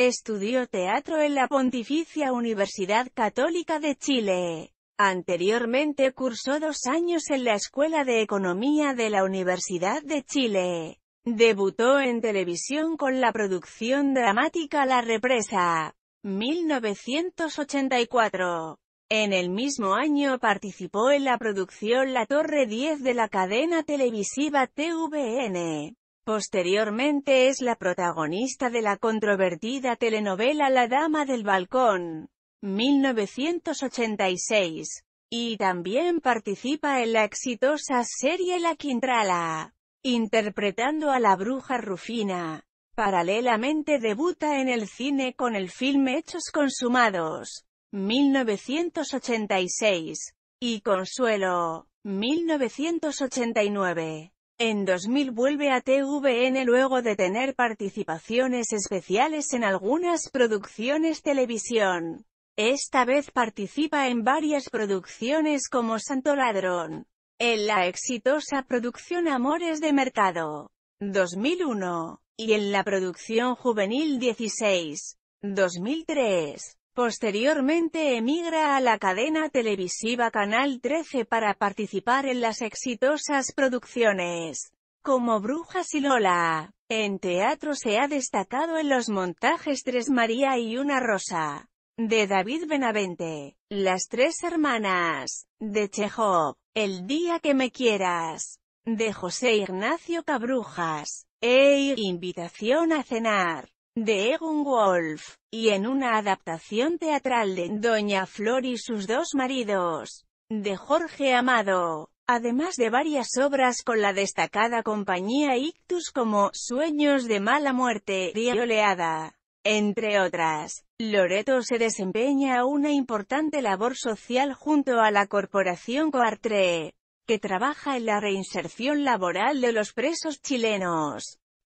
Estudió teatro en la Pontificia Universidad Católica de Chile. Anteriormente cursó dos años en la Escuela de Economía de la Universidad de Chile. Debutó en televisión con la producción dramática La Represa, 1984. En el mismo año participó en la producción La Torre 10 de la cadena televisiva TVN. Posteriormente es la protagonista de la controvertida telenovela La Dama del Balcón, 1986, y también participa en la exitosa serie La Quintrala, interpretando a la bruja Rufina. Paralelamente debuta en el cine con el filme Hechos Consumados, 1986, y Consuelo, 1989. En 2000 vuelve a TVN luego de tener participaciones especiales en algunas producciones televisión. Esta vez participa en varias producciones como Santo Ladrón, en la exitosa producción Amores de Mercado, 2001, y en la producción juvenil 16, 2003. Posteriormente emigra a la cadena televisiva Canal 13 para participar en las exitosas producciones como Brujas y Lola. En teatro se ha destacado en los montajes Tres María y Una Rosa, de David Benavente, Las Tres Hermanas, de Chejov, El Día que me quieras, de José Ignacio Cabrujas, e Invitación a cenar de Egon Wolf, y en una adaptación teatral de Doña Flor y sus dos maridos, de Jorge Amado, además de varias obras con la destacada compañía Ictus como Sueños de mala muerte y oleada. Entre otras, Loreto se desempeña una importante labor social junto a la Corporación Coartre, que trabaja en la reinserción laboral de los presos chilenos.